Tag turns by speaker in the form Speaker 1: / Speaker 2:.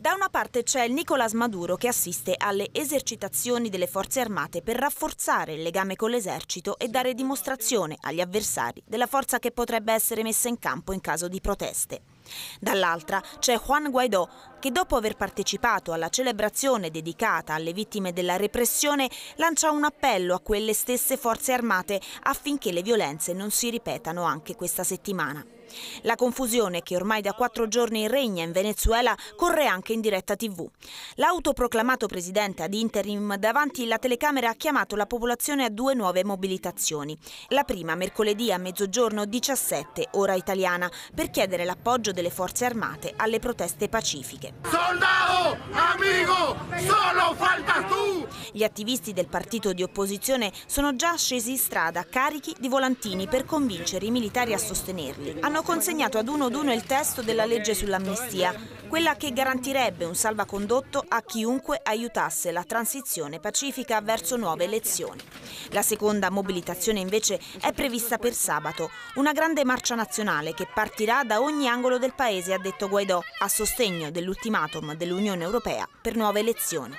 Speaker 1: Da una parte c'è Nicolás Maduro che assiste alle esercitazioni delle forze armate per rafforzare il legame con l'esercito e dare dimostrazione agli avversari della forza che potrebbe essere messa in campo in caso di proteste. Dall'altra c'è Juan Guaidó che dopo aver partecipato alla celebrazione dedicata alle vittime della repressione lancia un appello a quelle stesse forze armate affinché le violenze non si ripetano anche questa settimana. La confusione che ormai da quattro giorni regna in Venezuela corre anche in diretta tv. L'autoproclamato presidente ad interim davanti alla telecamera ha chiamato la popolazione a due nuove mobilitazioni. La prima mercoledì a mezzogiorno 17, ora italiana, per chiedere l'appoggio delle forze armate alle proteste pacifiche. Soldado, gli attivisti del partito di opposizione sono già scesi in strada carichi di volantini per convincere i militari a sostenerli. Hanno consegnato ad uno ad uno il testo della legge sull'amnistia, quella che garantirebbe un salvacondotto a chiunque aiutasse la transizione pacifica verso nuove elezioni. La seconda mobilitazione invece è prevista per sabato, una grande marcia nazionale che partirà da ogni angolo del paese, ha detto Guaidò, a sostegno dell'ultimatum dell'Unione Europea per nuove elezioni.